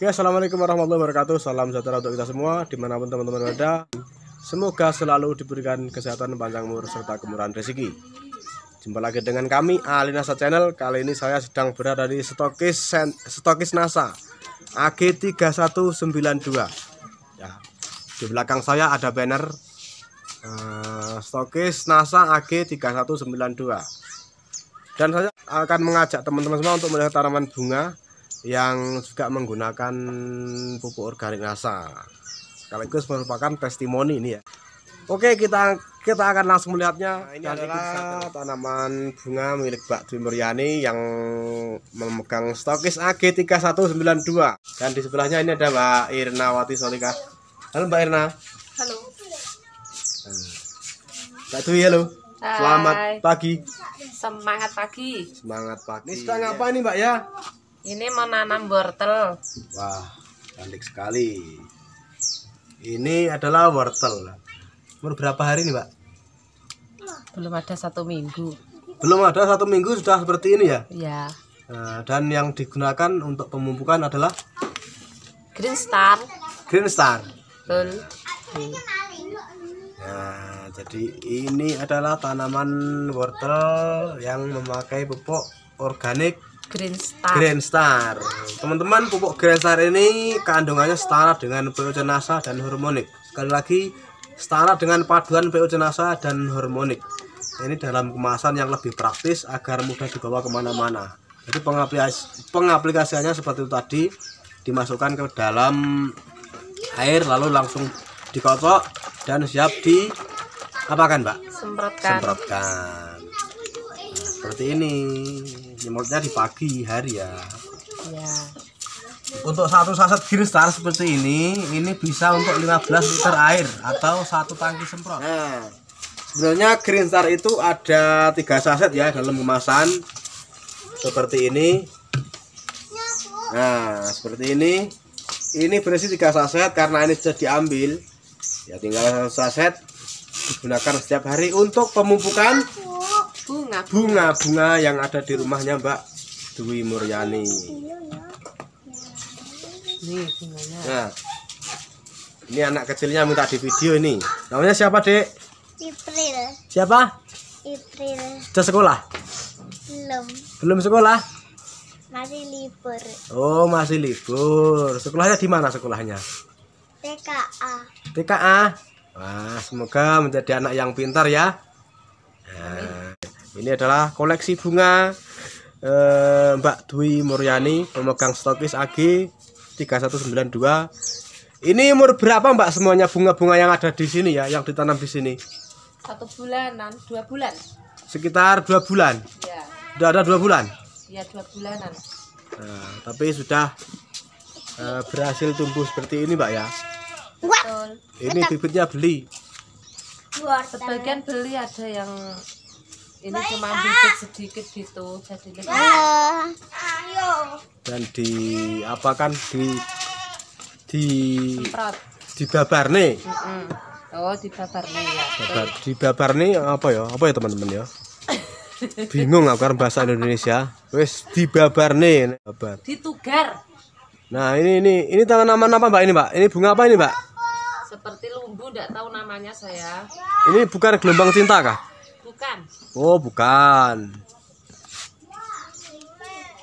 Oke, assalamualaikum warahmatullahi wabarakatuh. Salam sejahtera untuk kita semua dimanapun teman-teman berada. Semoga selalu diberikan kesehatan panjang umur serta kemurahan rezeki. Jumpa lagi dengan kami Alinasa Channel. Kali ini saya sedang berada di stokis stokis NASA AG3192. Ya. Di belakang saya ada banner uh, stokis NASA AG3192 dan saya akan mengajak teman-teman semua untuk melihat tanaman bunga yang juga menggunakan pupuk organik NASA sekaligus merupakan testimoni ini ya Oke kita kita akan langsung melihatnya nah, ini adalah ini tanaman bunga milik Mbak Dwi Muryani yang memegang stokis AG3192 dan di sebelahnya ini ada Mbak Irna Wati Solika Halo Mbak Irna Halo Mbak Dwi halo Hai. Selamat pagi Semangat pagi Semangat pagi Ini sedang apa iya. ini Mbak ya ini mau nanam wortel. Wah, cantik sekali. Ini adalah wortel. Umur berapa hari nih, Pak? Belum ada satu minggu. Belum ada satu minggu sudah seperti ini ya? Ya. dan yang digunakan untuk pemupukan adalah Green Star. Green Star. Betul. Nah, jadi ini adalah tanaman wortel yang memakai pupuk organik Green Star. Green Star. Teman-teman, pupuk Green Star ini kandungannya setara dengan PO NASA dan hormonik. Sekali lagi, setara dengan paduan PO NASA dan hormonik. Ini dalam kemasan yang lebih praktis agar mudah dibawa kemana-mana. Jadi pengaplikasi, pengaplikasiannya seperti itu tadi, dimasukkan ke dalam air lalu langsung dikocok dan siap di apa kan, Pak? Semprotkan. Semprotkan. Nah, seperti ini ya, maksudnya di pagi hari ya ya untuk satu saset girstar seperti ini ini bisa untuk 15 liter air atau satu tangki semprot nah, sebenarnya green star itu ada tiga saset ya dalam kemasan seperti ini nah seperti ini ini berisi tiga saset karena ini sudah diambil ya tinggal satu saset digunakan setiap hari untuk pemupukan bunga bunga bunga yang ada di rumahnya Mbak Dwi Muryani bunganya nah ini anak kecilnya minta di video ini namanya siapa dek april siapa april sudah sekolah belum belum sekolah masih libur oh masih libur sekolahnya di mana sekolahnya TKA TKA Wah, semoga menjadi anak yang pintar ya. Nah ini adalah koleksi bunga eh, Mbak Dwi Muryani pemegang stokis AG 3192 ini umur berapa Mbak semuanya bunga-bunga yang ada di sini ya yang ditanam di sini satu bulanan dua bulan sekitar dua bulan ya. sudah ada dua bulan ya dua bulanan nah, tapi sudah eh, berhasil tumbuh seperti ini Mbak ya Betul. ini bibitnya beli Luar sebagian beli ada yang ini cuma bibit sedikit gitu jadi lebih ayo dan di apa kan di di Semprot. di babar nih mm -hmm. oh di babar nih ya babar, di babar nih apa ya apa ya teman-teman ya bingung aku kan bahasa Indonesia wes di babar nih babar ditugar nah ini ini ini tangan nama apa mbak ini mbak ini bunga apa ini mbak seperti lumbu tidak tahu namanya saya ini bukan gelombang cinta kah Bukan. Oh, bukan.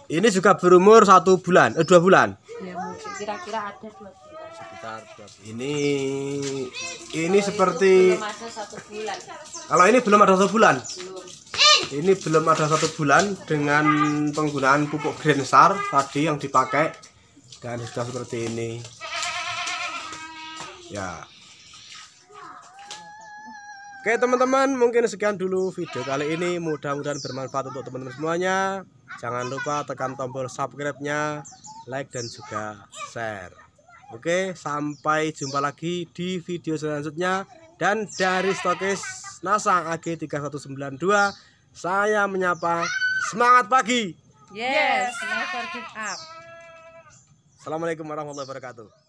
Ini juga berumur satu bulan, eh, dua bulan. Ya, kira kira-kira ada dua bulan. Sekitar dua bulan. Ini ini kalau seperti. bulan. Kalau ini belum ada satu bulan. Belum. Ini belum ada satu bulan dengan penggunaan pupuk Star tadi yang dipakai dan sudah seperti ini. Ya. Oke teman-teman mungkin sekian dulu video kali ini mudah-mudahan bermanfaat untuk teman-teman semuanya jangan lupa tekan tombol subscribe-nya like dan juga share Oke sampai jumpa lagi di video selanjutnya dan dari stokis NASA AG3192 saya menyapa semangat pagi yes never give up Assalamualaikum warahmatullahi wabarakatuh